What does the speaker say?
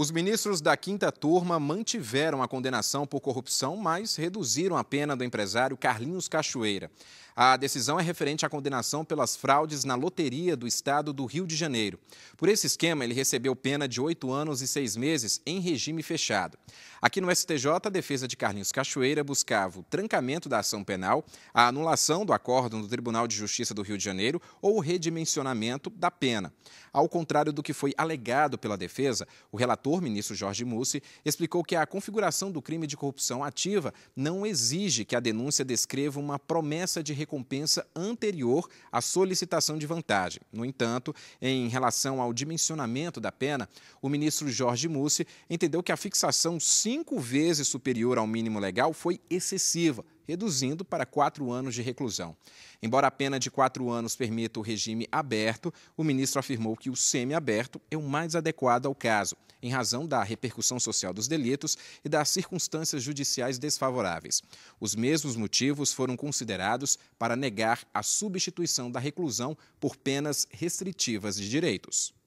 Os ministros da quinta turma mantiveram a condenação por corrupção, mas reduziram a pena do empresário Carlinhos Cachoeira. A decisão é referente à condenação pelas fraudes na loteria do estado do Rio de Janeiro. Por esse esquema, ele recebeu pena de oito anos e seis meses em regime fechado. Aqui no STJ, a defesa de Carlinhos Cachoeira buscava o trancamento da ação penal, a anulação do acórdão do Tribunal de Justiça do Rio de Janeiro ou o redimensionamento da pena. Ao contrário do que foi alegado pela defesa, o relator relator, ministro Jorge Mussi, explicou que a configuração do crime de corrupção ativa não exige que a denúncia descreva uma promessa de recompensa anterior à solicitação de vantagem. No entanto, em relação ao dimensionamento da pena, o ministro Jorge Mussi entendeu que a fixação cinco vezes superior ao mínimo legal foi excessiva reduzindo para quatro anos de reclusão. Embora a pena de quatro anos permita o regime aberto, o ministro afirmou que o semi-aberto é o mais adequado ao caso, em razão da repercussão social dos delitos e das circunstâncias judiciais desfavoráveis. Os mesmos motivos foram considerados para negar a substituição da reclusão por penas restritivas de direitos.